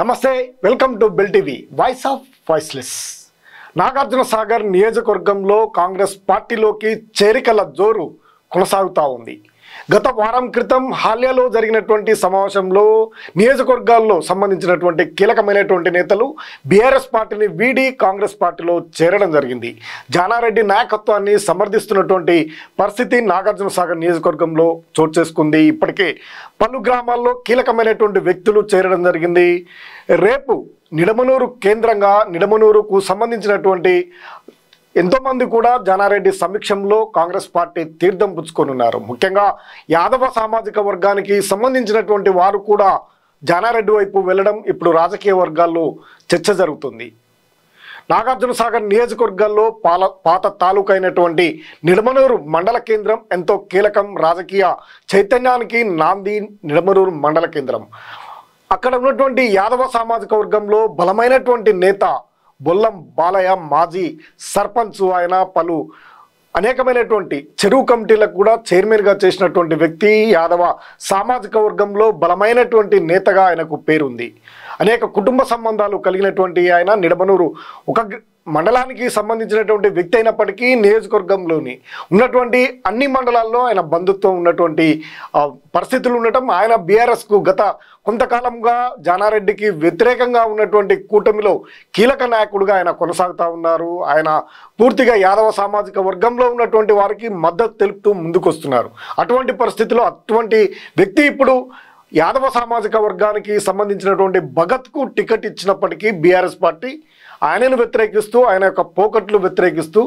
నమస్తే welcome to bell TV voice of voiceless Nagarjuna Sagar నియోజకవర్గంలో Congress పార్టీలోకి చేరికల జోరు కొనసాగుతూ ఉంది గత వారం క్రితం హాల్యాలో జరిగినటువంటి సమావేశంలో నియోజకవర్గాల్లో సంబంధించినటువంటి కీలకమైనటువంటి నేతలు బీఆర్ఎస్ పార్టీని వీడి కాంగ్రెస్ పార్టీలో చేరడం జరిగింది జానారెడ్డి నాయకత్వాన్ని సమర్థిస్తున్నటువంటి పరిస్థితి నాగార్జునసాగర్ నియోజకవర్గంలో చోటు చేసుకుంది ఇప్పటికే పలు గ్రామాల్లో కీలకమైనటువంటి వ్యక్తులు చేరడం జరిగింది రేపు నిడమనూరు కేంద్రంగా నిడమనూరుకు సంబంధించినటువంటి ఎంతోమంది కూడా జానారెడ్డి సమీక్షంలో కాంగ్రెస్ పార్టీ తీర్థం పుచ్చుకొనున్నారు ముఖ్యంగా యాదవ సామాజిక వర్గానికి సంబంధించినటువంటి వారు కూడా జానారెడ్డి వైపు వెళ్ళడం ఇప్పుడు రాజకీయ వర్గాల్లో చర్చ జరుగుతుంది నాగార్జున సాగర్ నియోజకవర్గాల్లో పాల పాత తాలూకు అయినటువంటి నిడమనూరు మండల కేంద్రం ఎంతో కీలకం రాజకీయ చైతన్యానికి నాంది నిడమనూరు మండల కేంద్రం అక్కడ ఉన్నటువంటి యాదవ సామాజిక వర్గంలో బలమైనటువంటి నేత బొల్లం బాలయ్య మాజీ సర్పంచ్ ఆయన పలు అనేకమైనటువంటి చెరువు కమిటీలకు కూడా చైర్మన్గా చేసినటువంటి వ్యక్తి యాదవ సామాజిక వర్గంలో బలమైనటువంటి నేతగా ఆయనకు పేరుంది అనేక కుటుంబ సంబంధాలు కలిగినటువంటి ఆయన నిడమనూరు ఒక మండలానికి సంబంధించినటువంటి వ్యక్తి అయినప్పటికీ నియోజకవర్గంలోని ఉన్నటువంటి అన్ని మండలాల్లో ఆయన బంధుత్వం ఉన్నటువంటి పరిస్థితులు ఉండటం ఆయన బీఆర్ఎస్కు గత కొంతకాలంగా జానారెడ్డికి వ్యతిరేకంగా ఉన్నటువంటి కూటమిలో కీలక నాయకుడుగా ఆయన కొనసాగుతూ ఉన్నారు ఆయన పూర్తిగా యాదవ సామాజిక వర్గంలో ఉన్నటువంటి వారికి మద్దతు తెలుపుతూ ముందుకొస్తున్నారు అటువంటి పరిస్థితిలో అటువంటి వ్యక్తి ఇప్పుడు యాదవ సామాజిక వర్గానికి సంబంధించినటువంటి భగత్కు టికెట్ ఇచ్చినప్పటికీ బీఆర్ఎస్ పార్టీ ఆయనను వ్యతిరేకిస్తూ ఆయన యొక్క పోకట్లు వ్యతిరేకిస్తూ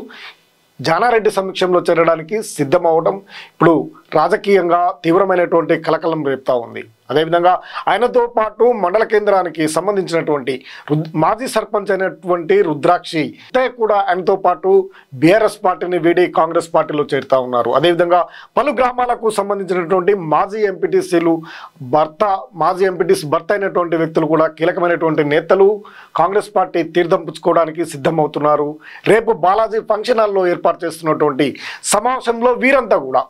జానారెడ్డి సమక్షంలో చేరడానికి సిద్ధమవడం ఇప్పుడు రాజకీయంగా తీవ్రమైనటువంటి కలకలం రేపుతా ఉంది అదేవిధంగా ఆయనతో పాటు మండల కేంద్రానికి సంబంధించినటువంటి మాజీ సర్పంచ్ అయినటువంటి రుద్రాక్షి ఇతయ కూడా ఆయనతో పాటు బీఆర్ఎస్ పార్టీని వీడి కాంగ్రెస్ పార్టీలో చేరుతా ఉన్నారు అదేవిధంగా పలు గ్రామాలకు సంబంధించినటువంటి మాజీ ఎంపీటీసీలు భర్త మాజీ ఎంపీటీసీ భర్త అయినటువంటి వ్యక్తులు కూడా కీలకమైనటువంటి నేతలు కాంగ్రెస్ పార్టీ తీర్థం పుచ్చుకోవడానికి సిద్ధమవుతున్నారు రేపు బాలాజీ ఫంక్షన్ హాల్లో ఏర్పాటు చేస్తున్నటువంటి సమావేశంలో వీరంతా కూడా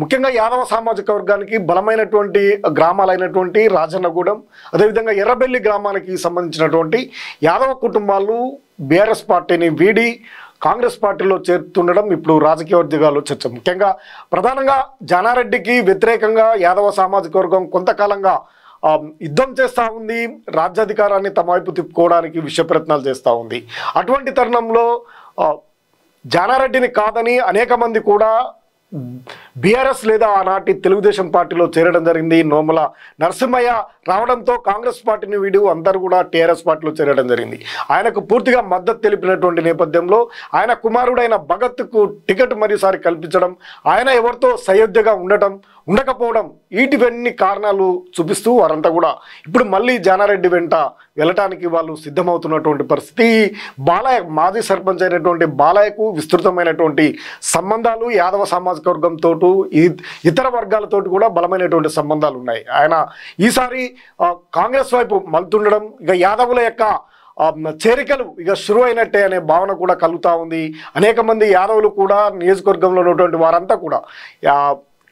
ముఖ్యంగా యాదవ సామాజిక వర్గానికి బలమైనటువంటి గ్రామాలైనటువంటి రాజన్నగూడెం అదేవిధంగా ఎర్రబెల్లి గ్రామానికి సంబంధించినటువంటి యాదవ కుటుంబాలు బీఆర్ఎస్ పార్టీని వీడి కాంగ్రెస్ పార్టీలో చేరుతుండడం ఇప్పుడు రాజకీయ వర్గాల్లో చర్చ ముఖ్యంగా ప్రధానంగా జానారెడ్డికి వ్యతిరేకంగా యాదవ సామాజిక వర్గం కొంతకాలంగా యుద్ధం చేస్తూ ఉంది రాజ్యాధికారాన్ని తమ వైపు తిప్పుకోవడానికి విష ప్రయత్నాలు చేస్తూ ఉంది అటువంటి తరుణంలో జానారెడ్డిని కాదని అనేక మంది కూడా బీఆర్ఎస్ లేదా ఆనాటి తెలుగుదేశం పార్టీలో చేరడం జరిగింది నోముల నరసింహయ్య రావడంతో కాంగ్రెస్ పార్టీని వీడు అందరూ కూడా టీఆర్ఎస్ పార్టీలో చేరడం జరిగింది ఆయనకు పూర్తిగా మద్దతు తెలిపినటువంటి నేపథ్యంలో ఆయన కుమారుడైన భగత్కు టికెట్ మరోసారి కల్పించడం ఆయన ఎవరితో సయోధ్యగా ఉండటం ఉండకపోవడం వీటివన్నీ కారణాలు చూపిస్తూ వారంతా కూడా ఇప్పుడు మళ్ళీ జానారెడ్డి వెంట వెళ్ళటానికి వాళ్ళు సిద్ధమవుతున్నటువంటి పరిస్థితి బాలయ్య మాజీ సర్పంచ్ అయినటువంటి బాలయ్యకు విస్తృతమైనటువంటి సంబంధాలు యాదవ సామాజిక వర్గంతో ఇతర వర్గాలతో కూడా బలమైనటువంటి సంబంధాలు ఉన్నాయి ఆయన ఈసారి కాంగ్రెస్ వైపు మలుతుండడం ఇక యాదవుల యొక్క చేరికలు ఇక షురు అయినట్టే అనే భావన కూడా కలుగుతూ ఉంది అనేక మంది యాదవులు కూడా నియోజకవర్గంలో ఉన్నటువంటి వారంతా కూడా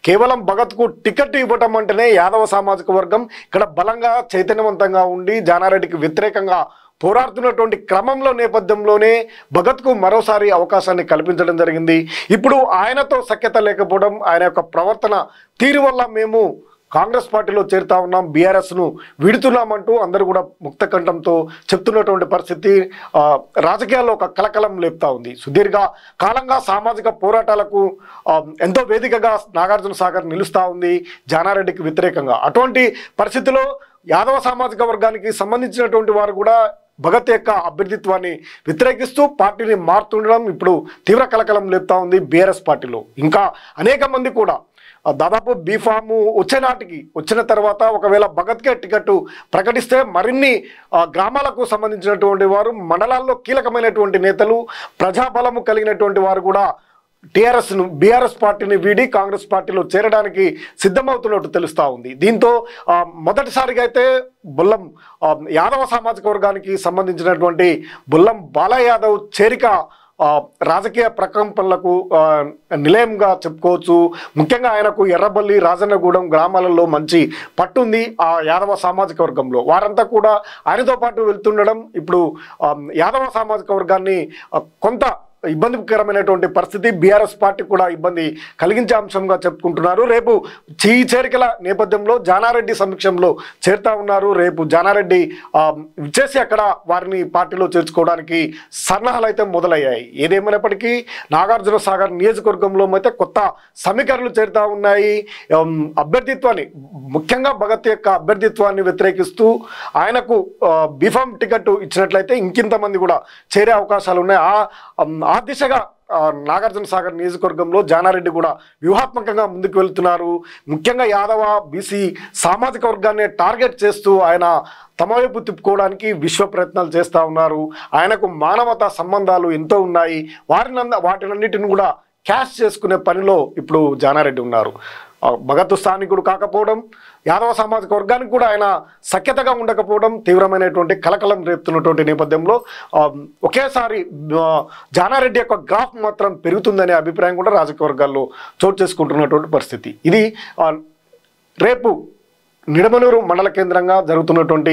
కేవలం భగత్కు టికెట్ ఇవ్వటం అంటేనే యాదవ సామాజిక వర్గం ఇక్కడ బలంగా చైతన్యవంతంగా ఉండి జానారెడ్డికి వ్యతిరేకంగా పోరాడుతున్నటువంటి క్రమంలో నేపథ్యంలోనే భగత్కు మరోసారి అవకాశాన్ని కల్పించడం జరిగింది ఇప్పుడు ఆయనతో సఖ్యత లేకపోవడం ఆయన యొక్క ప్రవర్తన తీరు వల్ల మేము కాంగ్రెస్ పార్టీలో చేరుతా ఉన్నాం బీఆర్ఎస్ను విడుతున్నామంటూ అందరూ కూడా ముక్తకంఠంతో చెప్తున్నటువంటి పరిస్థితి రాజకీయాల్లో ఒక కలకలం లేపుతా ఉంది సుదీర్ఘ కాలంగా సామాజిక పోరాటాలకు ఎంతో వేదికగా నాగార్జున సాగర్ నిలుస్తూ ఉంది జానారెడ్డికి వ్యతిరేకంగా అటువంటి పరిస్థితిలో యాదవ సామాజిక వర్గానికి సంబంధించినటువంటి వారు కూడా భగత్ యొక్క అభ్యర్థిత్వాన్ని వ్యతిరేకిస్తూ పార్టీని మారుతుండడం ఇప్పుడు తీవ్ర కలకలం లేపుతా ఉంది బీఆర్ఎస్ పార్టీలో ఇంకా అనేక మంది కూడా దాదాపు బీఫాము వచ్చే నాటికి వచ్చిన తర్వాత ఒకవేళ భగత్కే టికెట్ ప్రకటిస్తే మరిన్ని గ్రామాలకు సంబంధించినటువంటి వారు మండలాల్లో కీలకమైనటువంటి నేతలు ప్రజాబలము కలిగినటువంటి వారు కూడా టీఆర్ఎస్ను బీఆర్ఎస్ పార్టీని వీడి కాంగ్రెస్ పార్టీలో చేరడానికి సిద్ధమవుతున్నట్టు తెలుస్తూ ఉంది దీంతో మొదటిసారిగా అయితే బుల్లం యాదవ సామాజిక వర్గానికి సంబంధించినటువంటి బుల్లం బాలా యాదవ్ చేరిక రాజకీయ ప్రకంపనలకు నిలయంగా చెప్పుకోవచ్చు ముఖ్యంగా ఆయనకు ఎర్రబల్లి రాజన్నగూడెం గ్రామాలలో మంచి పట్టుంది ఆ యాదవ సామాజిక వర్గంలో వారంతా కూడా ఆయనతో పాటు వెళ్తుండడం ఇప్పుడు యాదవ సామాజిక వర్గాన్ని కొంత ఇబ్బందికరమైనటువంటి పరిస్థితి బీఆర్ఎస్ పార్టీ కూడా ఇబ్బంది కలిగించే అంశంగా చెప్పుకుంటున్నారు రేపు ఈ చేరికల నేపథ్యంలో జానారెడ్డి సమక్షంలో చేరుతా ఉన్నారు రేపు జానారెడ్డి చేసి అక్కడ వారిని పార్టీలో చేర్చుకోవడానికి సన్నాహాలు అయితే మొదలయ్యాయి ఏదేమైనప్పటికీ నాగార్జున సాగర్ నియోజకవర్గంలో అయితే కొత్త సమీకరణలు చేరుతా ఉన్నాయి అభ్యర్థిత్వాన్ని ముఖ్యంగా భగత్ యొక్క అభ్యర్థిత్వాన్ని వ్యతిరేకిస్తూ ఆయనకు బిఫామ్ టికెట్ ఇచ్చినట్లయితే ఇంకింతమంది కూడా చేరే అవకాశాలు ఉన్నాయి ఆ ఆ దిశగా నాగార్జున సాగర్ నియోజకవర్గంలో జానారెడ్డి కూడా వ్యూహాత్మకంగా ముందుకు వెళ్తున్నారు ముఖ్యంగా యాదవ బీసీ సామాజిక వర్గాన్ని టార్గెట్ చేస్తూ ఆయన తమ వైపు తిప్పుకోవడానికి విశ్వ ప్రయత్నాలు చేస్తూ ఉన్నారు ఆయనకు మానవతా సంబంధాలు ఎంతో ఉన్నాయి వారిని వాటినన్నిటిని కూడా క్యాష్ చేసుకునే పనిలో ఇప్పుడు జానారెడ్డి ఉన్నారు భగత్ స్థానికుడు కాకపోవడం యాదవ సామాజిక వర్గానికి కూడా ఆయన సఖ్యతగా ఉండకపోవడం తీవ్రమైనటువంటి కలకలం రేపుతున్నటువంటి నేపథ్యంలో ఒకేసారి జానారెడ్డి యొక్క గ్రాఫ్ మాత్రం పెరుగుతుందనే అభిప్రాయం కూడా రాజకీయ వర్గాల్లో చోటు చేసుకుంటున్నటువంటి పరిస్థితి ఇది రేపు నిడమనూరు మండల కేంద్రంగా జరుగుతున్నటువంటి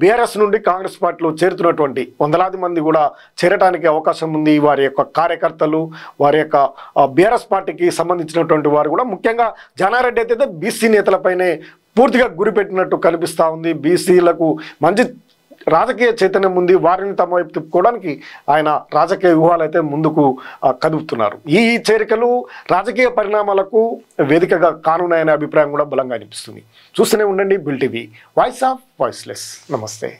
బీఆర్ఎస్ నుండి కాంగ్రెస్ పార్టీలో చేరుతున్నటువంటి వందలాది మంది కూడా చేరటానికి అవకాశం ఉంది వారి యొక్క కార్యకర్తలు వారి యొక్క బీఆర్ఎస్ పార్టీకి సంబంధించినటువంటి వారు కూడా ముఖ్యంగా జానారెడ్డి అయితే బీసీ నేతలపైనే పూర్తిగా గురిపెట్టినట్టు కనిపిస్తూ ఉంది బీసీలకు మంచి రాజకీయ చైతన్యం ఉంది వారిని తమ వైపు తిప్పుకోవడానికి ఆయన రాజకీయ వ్యూహాలు అయితే ముందుకు కదుపుతున్నారు ఈ చేరికలు రాజకీయ పరిణామాలకు వేదికగా కానున్నాయనే అభిప్రాయం కూడా బలంగా అనిపిస్తుంది చూస్తూనే ఉండండి bell TV voice of voiceless నమస్తే